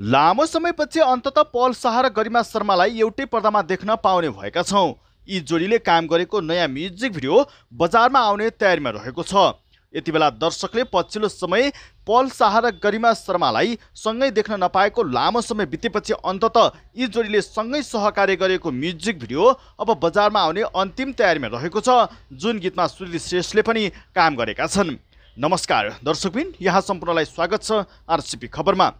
लामो समयपछि अन्तत पल शाह र गरिमा शर्मालाई एउटै पर्दामा देख्न पाउने भएका छौँ यी जोडीले काम गरेको नयाँ म्युजिक भिडियो बजारमा आउने तयारीमा रहेको छ यति बेला दर्शकले पछिल्लो समय पल शाह र गरिमा शर्मालाई सँगै देख्न नपाएको लामो समय बितेपछि अन्तत यी जोडीले सँगै सहकार्य गरेको म्युजिक भिडियो अब बजारमा आउने अन्तिम तयारीमा रहेको छ जुन गीतमा सुनिल श्रेष्ठले पनि काम गरेका छन् नमस्कार दर्शकबिन यहाँ सम्पूर्णलाई स्वागत छ आरसिपी खबरमा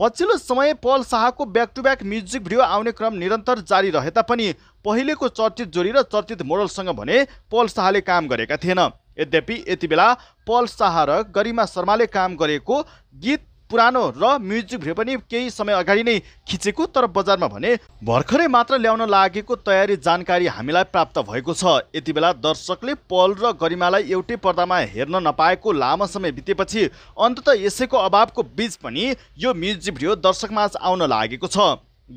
पछिल्लो समय पल शाहको back to back music video आउने क्रम निरन्तर जारी रहे तापनि पहिलेको चर्चित जोडी र चर्चित मोडलसँग भने पल शाहले काम गरेका थिएन यद्यपि यति बेला पल शाह र गरिमा शर्माले काम गरेको गीत पुरानो र म्युजिक भिडियो पनि केही समय अगाडि नै खिचेको तर बजारमा भने भर्खरै मात्र ल्याउन लागेको तयारी जानकारी हामीलाई प्राप्त भएको छ यति बेला दर्शकले पल र गरिमालाई एउटै पर्दामा हेर्न नपाएको लामो समय बितेपछि अन्तत यसैको अभावको बीच पनि यो म्युजिक भिडियो दर्शकमाझ आउन लागेको छ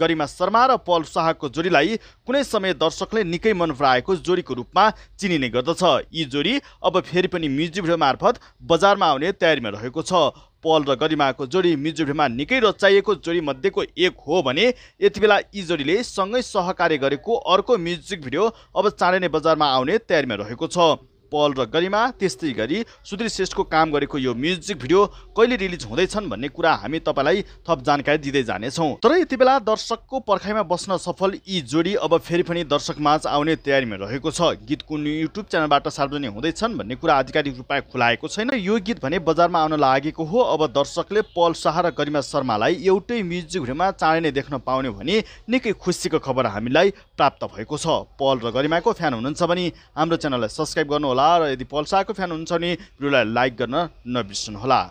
गरिमा शर्मा र पल शाहको जोडीलाई कुनै समय दर्शकले निकै मन पराएको जोडीको रूपमा चिनिने गर्दछ यी जोडी अब फेरि पनि म्युजिक भिडियो मार्फत बजारमा आउने तयारीमा रहेको छ पल र गरिमाको जोडी मिजोरीमा निकै रचाइएको जोडी मध्येको एक हो भने यति बेला यी जोडीले सँगै सहकार्य गरेको अर्को म्युजिक भिडियो अब चाँडै नै बजारमा आउने तयारीमा रहेको छ पल र गरिमा त्यस्तै गरी सुधीर श्रेष्ठको काम गरेको यो म्युजिक भिडियो कहिले रिलिज हुँदैछन् भन्ने कुरा हामी तपाईँलाई थप जानकारी दिँदै जानेछौँ तर यति बेला दर्शकको पर्खाइमा बस्न सफल यी जोडी अब फेरि पनि दर्शकमाझ आउने तयारीमा रहेको छ गीत कुन युट्युब च्यानलबाट सार्वजनिक हुँदैछन् भन्ने कुरा आधिकारिक रूपमा खुलाएको छैन यो गीत भने बजारमा आउन लागेको हो अब दर्शकले पल शाह र गरिमा शर्मालाई एउटै म्युजिक भिडियोमा चाँडै नै देख्न पाउने भने निकै खुसीको खबर हामीलाई प्राप्त भएको छ पल र गरिमाको फ्यान हुनुहुन्छ भने हाम्रो च्यानललाई सब्सक्राइब गर्नुहोला होला र यदि पल्साको फ्यान हुन्छ भने भिडियोलाई लाइक गर्न नबिर्सनुहोला